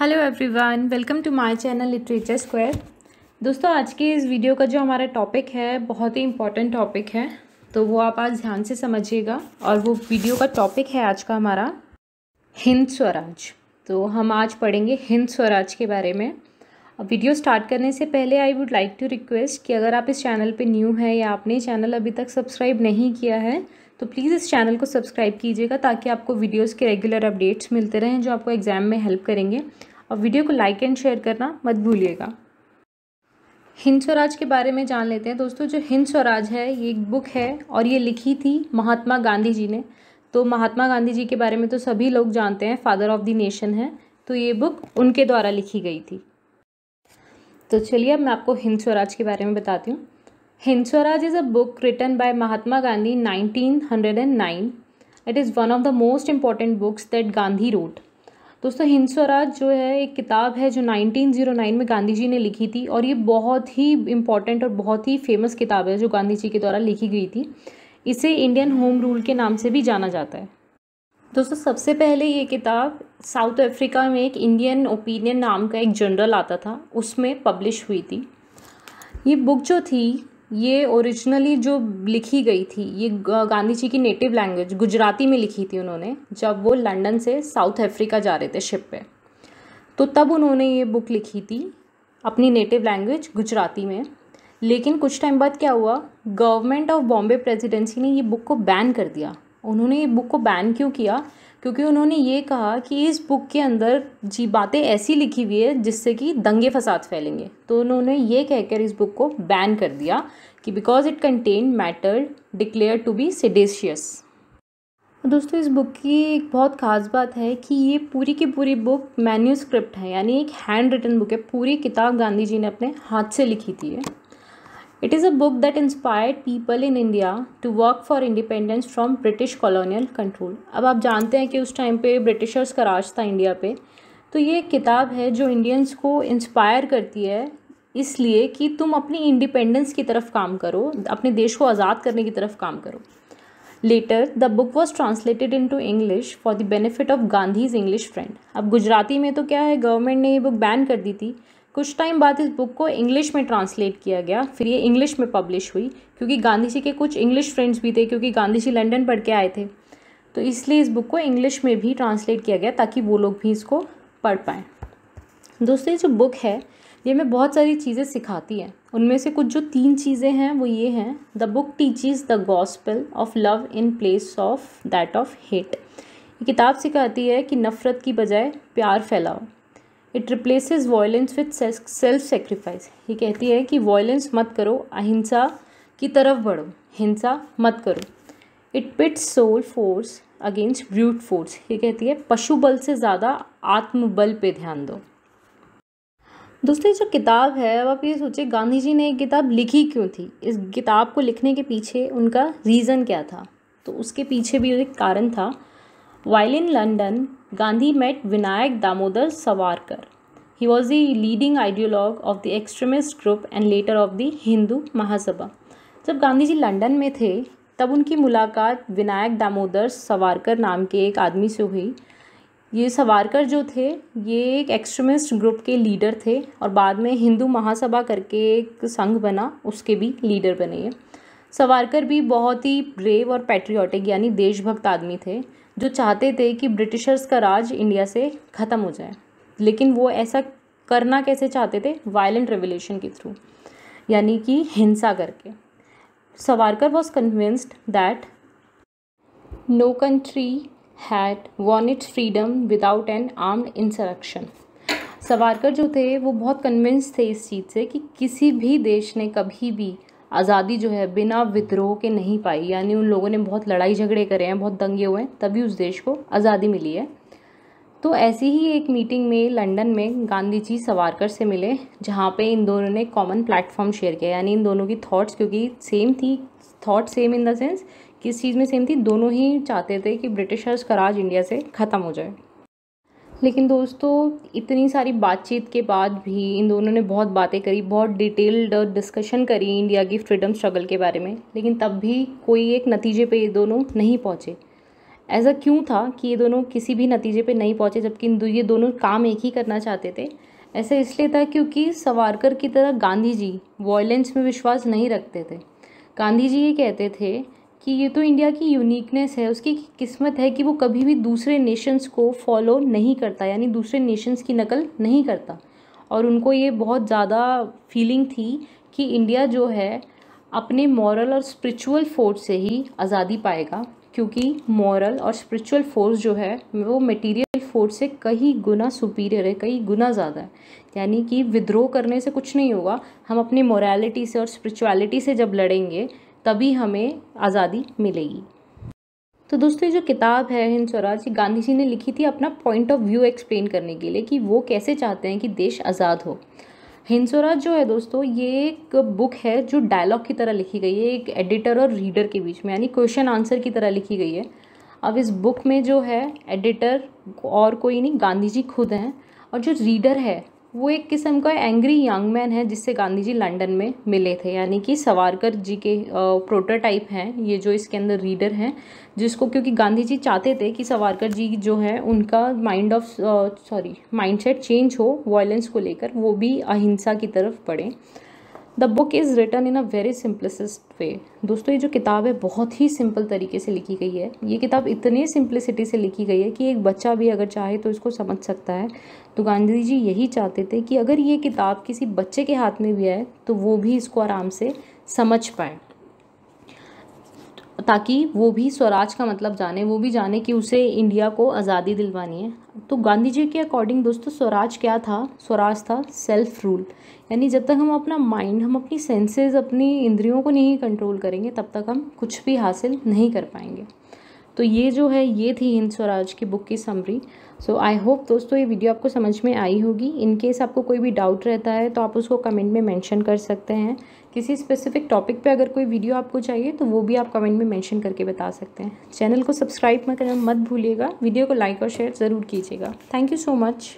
Hello everyone welcome to my channel literature square दोस्तों आज की इस वीडियो का जो हमारा टॉपिक है बहुत ही इंपॉर्टेंट टॉपिक है तो वो आप आज ध्यान से समझिएगा और वो वीडियो का टॉपिक है आज का हमारा हिंद स्वराज तो हम आज पढ़ेंगे हिंद स्वराज के बारे में वीडियो स्टार्ट करने से पहले I would like to request कि अगर आप इस चैनल पर न्यू हैं या आपने चैनल अभी तक सब्सक्राइब नहीं किया है तो प्लीज़ इस चैनल को सब्सक्राइब कीजिएगा ताकि आपको वीडियोज़ के रेगुलर अपडेट्स मिलते रहें जो आपको एग्ज़ाम में हेल्प करेंगे और वीडियो को लाइक एंड शेयर करना मत भूलिएगा हिंद स्वराज के बारे में जान लेते हैं दोस्तों जो हिंद स्वराज है ये एक बुक है और ये लिखी थी महात्मा गांधी जी ने तो महात्मा गांधी जी के बारे में तो सभी लोग जानते हैं फादर ऑफ द नेशन है तो ये बुक उनके द्वारा लिखी गई थी तो चलिए अब मैं आपको हिंद स्वराज के बारे में बताती हूँ Hinswaraj is a book written by Mahatma Gandhi in 1909. It is one of the most important books that Gandhi wrote. दोस्तों हिंसवराज जो है एक किताब है जो 1909 में गांधी जी ने लिखी थी और ये बहुत ही इम्पॉर्टेंट और बहुत ही फेमस किताब है जो गांधी जी के द्वारा लिखी गई थी इसे इंडियन होम रूल के नाम से भी जाना जाता है दोस्तों सबसे पहले ये किताब साउथ अफ्रीका में एक इंडियन ओपिनियन नाम का एक जर्नल आता था उसमें पब्लिश हुई थी ये बुक जो थी ये ओरिजिनली जो लिखी गई थी ये गांधी जी की नेटिव लैंग्वेज गुजराती में लिखी थी उन्होंने जब वो लंदन से साउथ अफ्रीका जा रहे थे शिप पे तो तब उन्होंने ये बुक लिखी थी अपनी नेटिव लैंग्वेज गुजराती में लेकिन कुछ टाइम बाद क्या हुआ गवर्नमेंट ऑफ बॉम्बे प्रेसिडेंसी ने ये बुक को बैन कर दिया उन्होंने ये बुक को बैन क्यों किया क्योंकि उन्होंने ये कहा कि इस बुक के अंदर जी बातें ऐसी लिखी हुई है जिससे कि दंगे फसाद फैलेंगे तो उन्होंने ये कहकर इस बुक को बैन कर दिया कि because it contain matter declare to be seditious दोस्तों इस बुक की एक बहुत ख़ास बात है कि ये पूरी की पूरी बुक मैन्यूस्क्रिप्ट है यानी एक हैंड रिटन बुक है पूरी किताब गांधी जी ने अपने हाथ से लिखी थी है it is a book that inspired people in India to work for independence from British colonial control अब आप जानते हैं कि उस टाइम पे ब्रिटिशर्स का राज था इंडिया पे तो ये किताब है जो इंडियंस को इंस्पायर करती है इसलिए कि तुम अपनी इंडिपेंडेंस की तरफ काम करो अपने देश को आज़ाद करने की तरफ काम करो later the book was translated into English for the benefit of Gandhi's English friend अब गुजराती में तो क्या है गवर्नमेंट ने ये बुक बैन कर दी थी कुछ टाइम बाद इस बुक को इंग्लिश में ट्रांसलेट किया गया फिर ये इंग्लिश में पब्लिश हुई क्योंकि गांधी जी के कुछ इंग्लिश फ्रेंड्स भी थे क्योंकि गांधी जी लंडन पढ़ के आए थे तो इसलिए इस बुक को इंग्लिश में भी ट्रांसलेट किया गया ताकि वो लोग भी इसको पढ़ पाएँ दूसरी जो बुक है ये हमें बहुत सारी चीज़ें सिखाती हैं उनमें से कुछ जो तीन चीज़ें हैं वो ये हैं the book teaches the gospel of love in place of that of hate ये किताब सिखाती है कि नफ़रत की बजाय प्यार फैलाओ it replaces violence with self sacrifice ये कहती है कि वॉयलेंस मत करो अहिंसा की तरफ बढ़ो हिंसा मत करो it pit soul force against brute force ये कहती है पशु बल से ज़्यादा आत्मबल पे ध्यान दो दूसरी जो किताब है अब आप ये सोचिए गांधी जी ने ये किताब लिखी क्यों थी इस किताब को लिखने के पीछे उनका रीज़न क्या था तो उसके पीछे भी एक कारण था While in London, Gandhi met Vinayak Damodar Savarkar. He was the leading ideologue of the extremist group and later of the Hindu Mahasabha. जब गांधी जी लंदन में थे तब उनकी मुलाकात विनायक दामोदर सवारकर नाम के एक आदमी से हुई ये सवारकर जो थे ये एक एक्सट्रीमिस्ट ग्रुप के लीडर थे और बाद में हिंदू महासभा करके एक संघ बना उसके भी लीडर बने ये सवारकर भी बहुत ही ब्रेव और पैट्रियाटिक यानी देशभक्त आदमी थे जो चाहते थे कि ब्रिटिशर्स का राज इंडिया से ख़त्म हो जाए लेकिन वो ऐसा करना कैसे चाहते थे वायलेंट रेवोल्यूशन के थ्रू यानी कि हिंसा करके Savarkar was convinced that no country had won its freedom without an armed insurrection Savarkar जो थे वो बहुत कन्विंस थे इस चीज़ से कि किसी भी देश ने कभी भी आज़ादी जो है बिना विद्रोह के नहीं पाई यानी उन लोगों ने बहुत लड़ाई झगड़े करे हैं बहुत दंगे हुए हैं तभी उस देश को आज़ादी मिली है तो ऐसी ही एक मीटिंग में लंदन में गांधी जी सवारकर से मिले जहाँ पे इन दोनों ने कॉमन प्लेटफॉर्म शेयर किया यानी इन दोनों की थॉट्स क्योंकि सेम थी thought same in the sense किस चीज़ में सेम थी दोनों ही चाहते थे कि ब्रिटिशर्स का राज इंडिया से ख़त्म हो जाए लेकिन दोस्तों इतनी सारी बातचीत के बाद भी इन दोनों ने बहुत बातें करी बहुत डिटेल्ड डिस्कशन करी इंडिया की फ्रीडम स्ट्रगल के बारे में लेकिन तब भी कोई एक नतीजे पे ये दोनों नहीं पहुँचे ऐसा क्यों था कि ये दोनों किसी भी नतीजे पे नहीं पहुँचे जबकि इन दो ये दोनों काम एक ही करना चाहते थे ऐसा इसलिए था क्योंकि सवारकर की तरह गांधी जी वॉयलेंस में विश्वास नहीं रखते थे गांधी जी ये कहते थे कि ये तो इंडिया की यूनिकनेस है उसकी किस्मत है कि वो कभी भी दूसरे नेशंस को फॉलो नहीं करता यानी दूसरे नेशंस की नकल नहीं करता और उनको ये बहुत ज़्यादा फीलिंग थी कि इंडिया जो है अपने मॉरल और स्पिरिचुअल फोर्स से ही आज़ादी पाएगा क्योंकि मॉरल और स्पिरिचुअल फोर्स जो है वो मटेरियल फोर्स से कई गुना सुपीरियर है कई गुना ज़्यादा है यानी कि विद्रोह करने से कुछ नहीं होगा हम अपनी मोरालिटी से और स्पिरिचुअलिटी से जब लड़ेंगे तभी हमें आज़ादी मिलेगी तो दोस्तों जो किताब है हिंद स्वराज ये गांधी जी ने लिखी थी अपना पॉइंट ऑफ व्यू एक्सप्लेन करने के लिए कि वो कैसे चाहते हैं कि देश आज़ाद हो हिंद स्वराज जो है दोस्तों ये एक बुक है जो डायलॉग की तरह लिखी गई है एक एडिटर और रीडर के बीच में यानी क्वेश्चन आंसर की तरह लिखी गई है अब इस बुक में जो है एडिटर और कोई नहीं गांधी जी खुद हैं और जो रीडर है वो एक किस्म का एंग्री यंग मैन है जिससे गांधी जी लंडन में मिले थे यानी कि सवारकर जी के प्रोटोटाइप हैं ये जो इसके अंदर रीडर हैं जिसको क्योंकि गांधी जी चाहते थे कि सवारकर जी जो है उनका mind of sorry mindset change हो वायलेंस को लेकर वो भी अहिंसा की तरफ बढ़ें the book is written in a very simplistic way दोस्तों ये जो किताब है बहुत ही सिंपल तरीके से लिखी गई है ये किताब इतनी सिंपलिसिटी से लिखी गई है कि एक बच्चा भी अगर चाहे तो इसको समझ सकता है तो गांधी जी यही चाहते थे कि अगर ये किताब किसी बच्चे के हाथ में भी आए तो वो भी इसको आराम से समझ पाए ताकि वो भी स्वराज का मतलब जाने वो भी जाने कि उसे इंडिया को आज़ादी दिलवानी है तो गांधी जी के अकॉर्डिंग दोस्तों स्वराज क्या था स्वराज था सेल्फ रूल यानी जब तक हम अपना माइंड हम अपनी सेंसेस अपनी इंद्रियों को नहीं कंट्रोल करेंगे तब तक हम कुछ भी हासिल नहीं कर पाएंगे तो ये जो है ये थी हिंद स्वराज की बुक की समरी सो आई होप दोस्तों ये वीडियो आपको समझ में आई होगी इन केस आपको कोई भी डाउट रहता है तो आप उसको कमेंट में मेंशन कर सकते हैं किसी स्पेसिफिक टॉपिक पे अगर कोई वीडियो आपको चाहिए तो वो भी आप कमेंट में मेंशन करके बता सकते हैं चैनल को सब्सक्राइब मत भूलिएगा वीडियो को लाइक और शेयर ज़रूर कीजिएगा थैंक यू सो मच